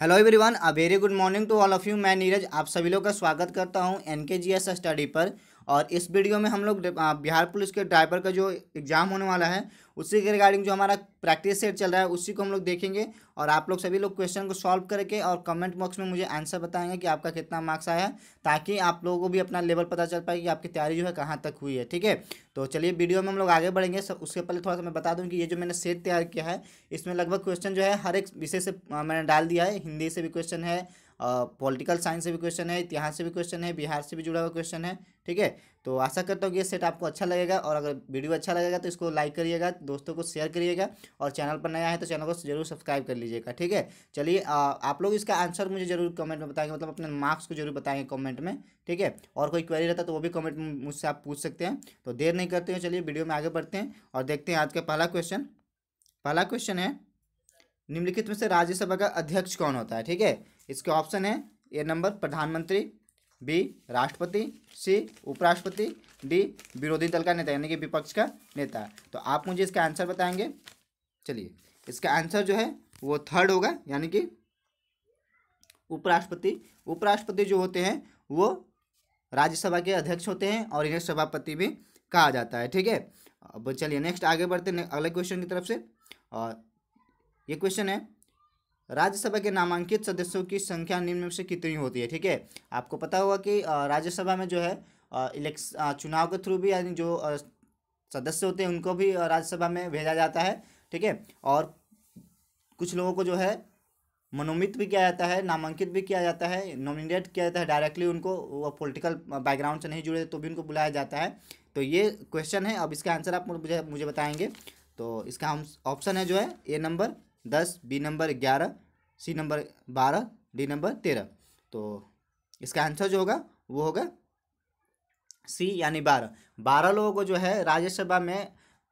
hello everyone a very good morning to all of you मैं नीरज आप सभी लोग का स्वागत करता हूं एन के जी एस स्टडी पर और इस वीडियो में हम लोग बिहार पुलिस के ड्राइवर का जो एग्ज़ाम होने वाला है उसी के रिगार्डिंग जो हमारा प्रैक्टिस सेट चल रहा है उसी को हम लोग देखेंगे और आप लोग सभी लोग क्वेश्चन को सॉल्व करके और कमेंट बॉक्स में मुझे आंसर बताएंगे कि आपका कितना मार्क्स आया है ताकि आप लोगों को भी अपना लेवल पता चल पाए कि आपकी तैयारी जो है कहाँ तक हुई है ठीक है तो चलिए वीडियो में हम लोग आगे बढ़ेंगे सब उसके पहले थोड़ा सा मैं बता दूँ कि ये जो मैंने सेट तैयार किया है इसमें लगभग क्वेश्चन जो है हर एक विषय से मैंने डाल दिया है हिंदी से भी क्वेश्चन है पॉलिटिकल साइंस से भी क्वेश्चन है इतिहास से भी क्वेश्चन है बिहार से भी जुड़ा हुआ क्वेश्चन है ठीक है तो आशा करता हूँ ये सेट आपको अच्छा लगेगा और अगर वीडियो अच्छा लगेगा तो इसको लाइक करिएगा दोस्तों को शेयर करिएगा और चैनल पर नया है तो चैनल को जरूर सब्सक्राइब कर लीजिएगा ठीक है चलिए आप लोग इसका आंसर मुझे जरूर कमेंट में बताएंगे मतलब अपने मार्क्स को जरूर बताएंगे कमेंट में ठीक है और कोई क्वेरी रहता तो वो भी कमेंट मुझसे आप पूछ सकते हैं तो देर नहीं करते हैं चलिए वीडियो में आगे बढ़ते हैं और देखते हैं आज का पहला क्वेश्चन पहला क्वेश्चन है निम्नलिखित में से राज्यसभा का अध्यक्ष कौन होता है ठीक है इसके ऑप्शन है ए नंबर प्रधानमंत्री बी राष्ट्रपति सी उपराष्ट्रपति डी विरोधी दल का नेता यानी कि विपक्ष का नेता तो आप मुझे इसका आंसर बताएंगे चलिए इसका आंसर जो है वो थर्ड होगा यानी कि उपराष्ट्रपति उपराष्ट्रपति जो होते हैं वो राज्यसभा के अध्यक्ष होते हैं और इन्हें सभापति भी कहा जाता है ठीक है अब चलिए नेक्स्ट आगे बढ़ते अगले क्वेश्चन की तरफ से और ये क्वेश्चन है राज्यसभा के नामांकित सदस्यों की संख्या निम्न में से कितनी होती है ठीक है आपको पता होगा कि राज्यसभा में जो है इलेक्स चुनाव के थ्रू भी यानी जो सदस्य होते हैं उनको भी राज्यसभा में भेजा जाता है ठीक है और कुछ लोगों को जो है मनोमित भी किया जाता है नामांकित भी किया जाता है नॉमिनेट किया जाता है डायरेक्टली उनको वो पॉलिटिकल बैकग्राउंड से नहीं जुड़े तो भी उनको बुलाया जाता है तो ये क्वेश्चन है अब इसका आंसर आप मुझे मुझे बताएंगे तो इसका हम ऑप्शन है जो है ए नंबर दस बी नंबर ग्यारह सी नंबर बारह डी नंबर तेरह तो इसका आंसर जो होगा वो होगा सी यानी बारह बारह लोगों को जो है राज्यसभा में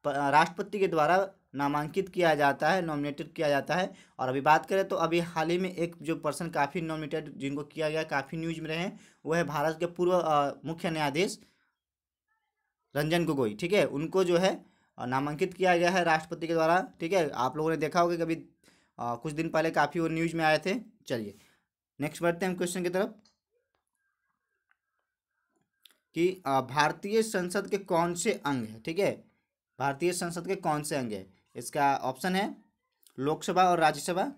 राष्ट्रपति के द्वारा नामांकित किया जाता है नॉमिनेटेड किया जाता है और अभी बात करें तो अभी हाल ही में एक जो पर्सन काफ़ी नॉमिनेटेड जिनको किया गया काफ़ी न्यूज में रहे हैं वो है भारत के पूर्व मुख्य न्यायाधीश रंजन गोगोई ठीक है उनको जो है नामांकित किया गया है राष्ट्रपति के द्वारा ठीक है आप लोगों ने देखा होगा कभी कुछ दिन पहले काफ़ी वो न्यूज़ में आए थे चलिए नेक्स्ट बढ़ते हैं हम क्वेश्चन की तरफ कि भारतीय संसद के कौन से अंग है ठीक है भारतीय संसद के कौन से अंग है इसका ऑप्शन है लोकसभा और राज्यसभा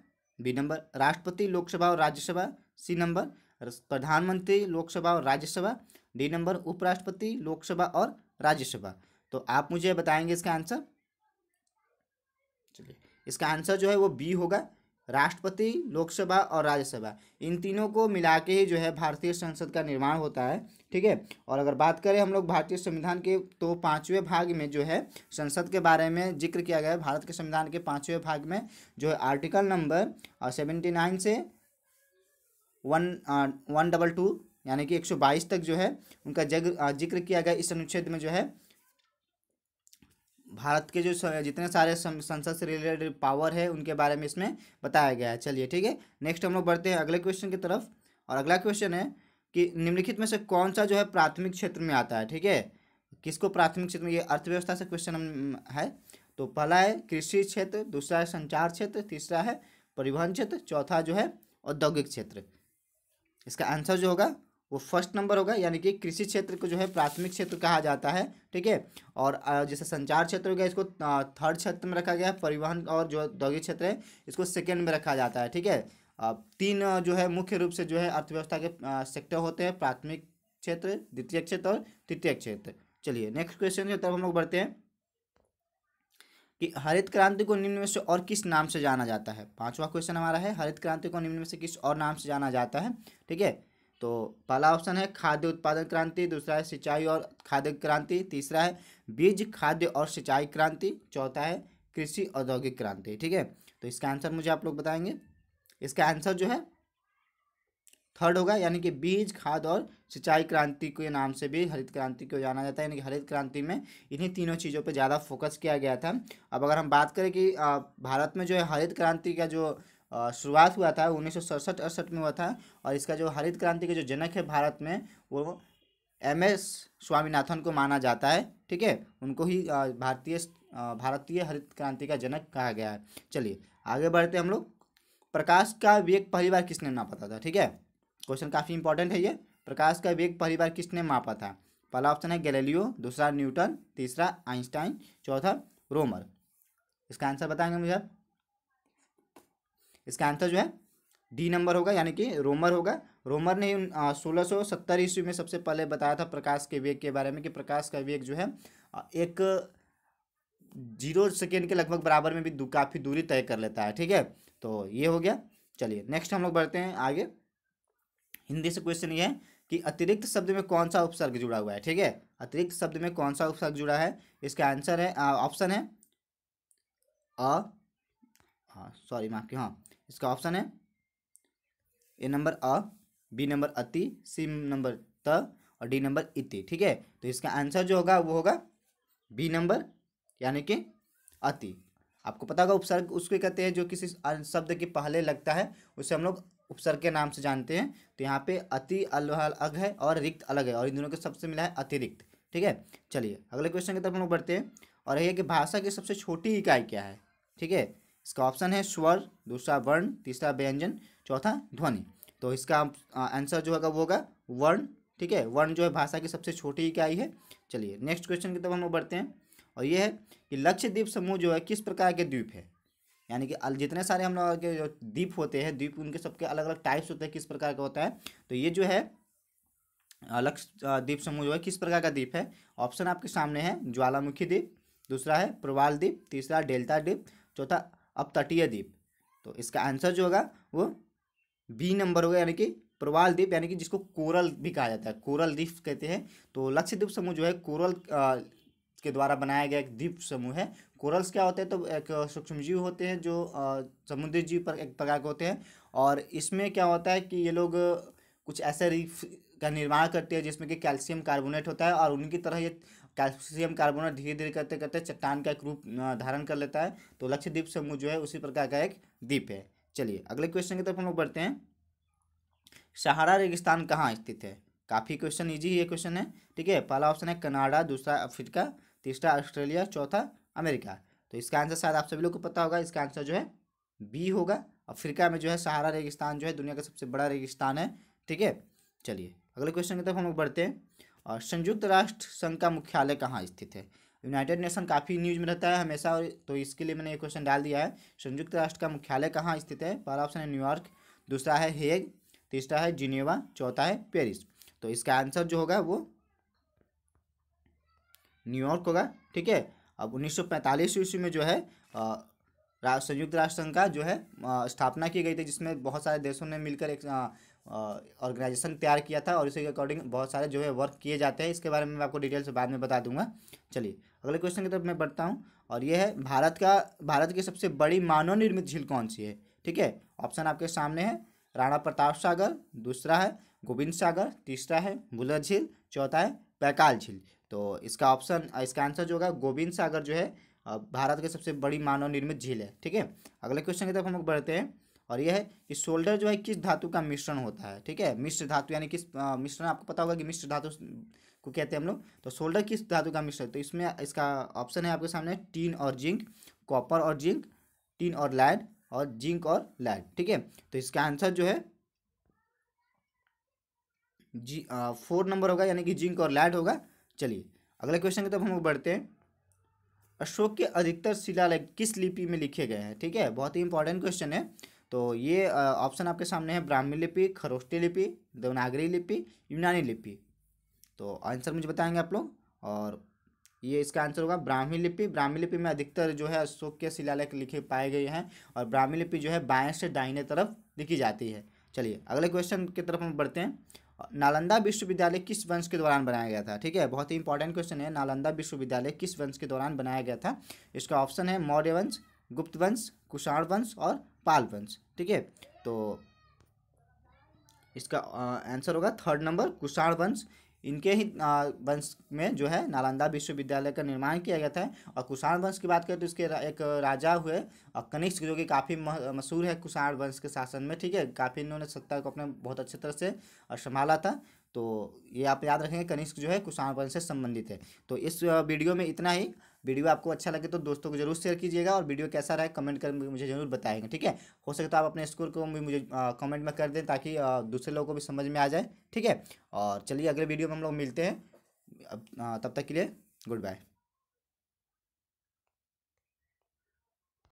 बी नंबर राष्ट्रपति लोकसभा और राज्यसभा सी नंबर प्रधानमंत्री लोकसभा और राज्यसभा डी नंबर उपराष्ट्रपति लोकसभा और राज्यसभा तो आप मुझे बताएंगे इसका आंसर चलिए इसका आंसर जो है वो बी होगा राष्ट्रपति लोकसभा और राज्यसभा इन तीनों को मिला के ही जो है भारतीय संसद का निर्माण होता है ठीक है और अगर बात करें हम लोग भारतीय संविधान के तो पाँचवें भाग में जो है संसद के बारे में जिक्र किया गया है भारत के संविधान के पाँचवें भाग में जो है आर्टिकल नंबर सेवेंटी नाइन से वन वन डबल टू यानी कि एक सौ बाईस तक जो है उनका जग जिक्र किया गया इस अनुच्छेद में जो है भारत के जो जितने सारे संसद से रिलेटेड पावर है उनके बारे में इसमें बताया गया है चलिए ठीक है नेक्स्ट हम लोग बढ़ते हैं अगले क्वेश्चन की तरफ और अगला क्वेश्चन है कि निम्नलिखित में से कौन सा जो है प्राथमिक क्षेत्र में आता है ठीक है किसको प्राथमिक क्षेत्र में ये अर्थव्यवस्था से क्वेश्चन है तो पहला है कृषि क्षेत्र दूसरा है संचार क्षेत्र तीसरा है परिवहन क्षेत्र चौथा जो है औद्योगिक क्षेत्र इसका आंसर जो होगा वो फर्स्ट नंबर होगा यानी कि कृषि क्षेत्र को जो है प्राथमिक क्षेत्र कहा जाता है ठीक है और जैसे संचार क्षेत्र हो गया इसको थर्ड क्षेत्र में रखा गया है परिवहन और जो औद्योगिक क्षेत्र है इसको सेकेंड में रखा जाता है ठीक है तीन जो है मुख्य रूप से जो है अर्थव्यवस्था के सेक्टर होते हैं प्राथमिक क्षेत्र द्वितीय क्षेत्र और तृतीय क्षेत्र चलिए नेक्स्ट क्वेश्चन की तरफ हम लोग बढ़ते हैं कि हरित क्रांति को निम्न में से और किस नाम से जाना जाता है पांचवा क्वेश्चन हमारा है हरित क्रांति को निम्न में से किस और नाम से जाना जाता है ठीक है तो पहला ऑप्शन है खाद्य उत्पादन क्रांति दूसरा है सिंचाई और खाद्य क्रांति तीसरा है बीज खाद्य और सिंचाई क्रांति चौथा है कृषि औद्योगिक क्रांति ठीक है तो इसका आंसर मुझे आप लोग बताएंगे इसका आंसर जो है थर्ड होगा यानी कि बीज खाद और सिंचाई क्रांति के नाम से भी हरित क्रांति को जाना जाता है यानी कि हरित क्रांति में इन्हीं तीनों चीज़ों पर ज़्यादा फोकस किया गया था अब अगर हम बात करें कि भारत में जो है हरित क्रांति का जो शुरुआत हुआ था उन्नीस सौ अड़सठ में हुआ था और इसका जो हरित क्रांति के जो जनक है भारत में वो एम एस स्वामीनाथन को माना जाता है ठीक है उनको ही भारतीय भारतीय हरित क्रांति का जनक कहा गया है चलिए आगे बढ़ते हम लोग प्रकाश का वेग पहली बार किसने मापा था ठीक है क्वेश्चन काफ़ी इंपॉर्टेंट है ये प्रकाश का वेग पहली बार किसने मापा था पहला ऑप्शन है गैलेलियो दूसरा न्यूटन तीसरा आइंस्टाइन चौथा रोमर इसका आंसर बताएंगे मुझे आप इसका आंसर जो है डी नंबर होगा यानी कि रोमर होगा रोमर ने सोलह सौ सत्तर ईस्वी में सबसे पहले बताया था प्रकाश के वेग के बारे में कि प्रकाश का वेग जो है एक जीरो सेकेंड के लगभग बराबर में भी काफ़ी दूरी तय कर लेता है ठीक है तो ये हो गया चलिए नेक्स्ट हम लोग बढ़ते हैं आगे हिंदी से क्वेश्चन ये है कि अतिरिक्त शब्द में कौन सा उपसर्ग जुड़ा हुआ है ठीक है अतिरिक्त शब्द में कौन सा उपसर्ग जुड़ा है इसका आंसर है ऑप्शन है अ सॉरी माफ की हाँ इसका ऑप्शन है ए नंबर अ बी नंबर अति सी नंबर त और डी नंबर इति ठीक है तो इसका आंसर जो होगा वो होगा बी नंबर यानी कि अति आपको पता होगा उपसर्ग उसको कहते हैं जो किसी शब्द के पहले लगता है उसे हम लोग उपसर्ग के नाम से जानते हैं तो यहाँ पे अति अलग है और रिक्त अलग है और इन दोनों के सबसे मिला है अतिरिक्त ठीक है चलिए अगले क्वेश्चन की तरफ हम लोग बढ़ते हैं और यह कि भाषा की सबसे छोटी इकाई क्या है ठीक है इसका ऑप्शन है स्वर दूसरा वर्ण तीसरा व्यंजन चौथा ध्वनि तो इसका आंसर जो होगा वो होगा वर्ण ठीक है वर्ण जो है भाषा की सबसे छोटी इकाई है चलिए नेक्स्ट क्वेश्चन की तरफ हम बढ़ते हैं और ये है कि लक्षद्वीप समूह जो है किस प्रकार के द्वीप है यानी कि जितने सारे हम लोग के जो द्वीप होते हैं द्वीप उनके सबके अलग अलग टाइप्स होते हैं किस प्रकार का होता है तो ये जो है लक्ष्य द्वीप समूह जो है किस प्रकार का द्वीप है ऑप्शन आपके सामने है ज्वालामुखी द्वीप दूसरा है प्रवाल द्वीप तीसरा डेल्टा द्वीप चौथा अब तटीय द्वीप तो इसका आंसर जो होगा वो बी नंबर होगा यानी कि प्रवाल द्वीप यानी कि जिसको कोरल भी कहा जाता है कोरल द्वीप कहते हैं तो लक्षद्वीप समूह जो है कोरल के द्वारा बनाया गया एक द्वीप समूह है कोरल्स क्या होते हैं तो एक सूक्ष्म जीव होते हैं जो समुद्री जीव पर एक प्रकार के होते हैं और इसमें क्या होता है कि ये लोग कुछ ऐसे रीफ का निर्माण करते हैं जिसमें कि कैल्शियम कार्बोनेट होता है और उनकी तरह ये कैल्शियम कार्बोनेट धीरे धीरे करते करते चट्टान का एक रूप धारण कर लेता है तो लक्षद्वीप समूह जो है उसी प्रकार का एक द्वीप है चलिए अगले क्वेश्चन की तरफ हम लोग बढ़ते हैं सहारा रेगिस्तान कहाँ स्थित है काफ़ी क्वेश्चन ईजी ही ये क्वेश्चन है ठीक है पहला ऑप्शन है कनाडा दूसरा अफ्रीका तीसरा ऑस्ट्रेलिया चौथा अमेरिका तो इसका आंसर शायद आप सभी लोग को पता होगा इसका आंसर जो है बी होगा अफ्रीका में जो है सहारा रेगिस्तान जो है दुनिया का सबसे बड़ा रेगिस्तान है ठीक है चलिए अगले क्वेश्चन की तरफ हम लोग बढ़ते हैं और संयुक्त राष्ट्र संघ का मुख्यालय कहाँ स्थित है यूनाइटेड नेशन काफ़ी न्यूज में रहता है हमेशा और तो इसके लिए मैंने ये क्वेश्चन डाल दिया है संयुक्त राष्ट्र का मुख्यालय कहाँ स्थित है पहला ऑप्शन है न्यूयॉर्क दूसरा है हेग तीसरा है जिनेवा चौथा है पेरिस तो इसका आंसर जो होगा वो न्यूयॉर्क होगा ठीक है अब उन्नीस ईस्वी में जो है संयुक्त राष्ट्र संघ का जो है स्थापना की गई थी जिसमें बहुत सारे देशों ने मिलकर एक ऑर्गेनाइजेशन तैयार किया था और इसी के अकॉर्डिंग बहुत सारे जो है वर्क किए जाते हैं इसके बारे में मैं आपको डिटेल्स बाद में बता दूंगा चलिए अगले क्वेश्चन की तरफ मैं बढ़ता हूँ और ये है भारत का भारत की सबसे बड़ी मानव निर्मित झील कौन सी है ठीक है ऑप्शन आपके सामने है राणा प्रताप सागर दूसरा है गोविंद सागर तीसरा है बुलर झील चौथा है पैकाल झील तो इसका ऑप्शन इसका आंसर जो होगा गोविंद सागर जो है भारत की सबसे बड़ी मानव निर्मित झील है ठीक है अगले क्वेश्चन की तरफ हम लोग बढ़ते हैं और यह है कि शोल्डर जो है किस धातु का मिश्रण होता है ठीक है मिश्र धातु यानी किस मिश्रण आपको पता होगा कि मिश्र धातु को कहते हैं हम लोग तो शोल्डर किस धातु का मिश्रण तो इसमें इसका ऑप्शन है आपके सामने टीन और जिंक कॉपर और जिंक टीन और लैड और जिंक और लैड ठीक है तो इसका आंसर जो है जी आ, फोर नंबर होगा यानी कि जिंक और लैड होगा चलिए अगला क्वेश्चन की तरफ हम लोग बढ़ते हैं अशोक के अधिकतर शिलालेख किस लिपि में लिखे गए हैं ठीक है बहुत ही इंपॉर्टेंट क्वेश्चन है तो ये ऑप्शन आपके सामने है ब्राह्मी लिपि खरोष्टी लिपि देवनागरी लिपि यूनानी लिपि तो आंसर मुझे बताएंगे आप लोग और ये इसका आंसर होगा ब्राह्मी लिपि ब्राह्मी लिपि में अधिकतर जो है अशोक के शिलालेख लिखे पाए गए हैं और ब्राह्मी लिपि जो है बाएं से दाहिने तरफ लिखी जाती है चलिए अगले क्वेश्चन की तरफ हम बढ़ते हैं नालंदा विश्वविद्यालय किस वंश के दौरान बनाया गया था ठीक है बहुत ही इंपॉर्टेंट क्वेश्चन है नालंदा विश्वविद्यालय किस वंश के दौरान बनाया गया था इसका ऑप्शन है मौर्य वंश गुप्त वंश कुषाण वंश और पाल वंश ठीक है तो इसका आंसर होगा थर्ड नंबर कुषाण वंश इनके ही वंश में जो है नालंदा विश्वविद्यालय का निर्माण किया गया था और कुषाण वंश की बात करें तो इसके एक राजा हुए और कनिष्क जो कि काफ़ी मशहूर है कुषाण वंश के शासन में ठीक है काफ़ी इन्होंने सत्ता को अपने बहुत अच्छे तरह से संभाला था तो ये आप याद रखेंगे कनिष्क जो है कुषाण वंश से संबंधित है तो इस वीडियो में इतना ही वीडियो आपको अच्छा लगे तो दोस्तों को जरूर शेयर कीजिएगा और वीडियो कैसा रहा है कमेंट कर मुझे जरूर बताएंगे ठीक है हो सके तो आप अपने स्कोर को भी मुझे कमेंट में कर दें ताकि दूसरे लोगों को भी समझ में आ जाए ठीक है और चलिए अगले वीडियो में हम लोग मिलते हैं तब तक के लिए गुड बाय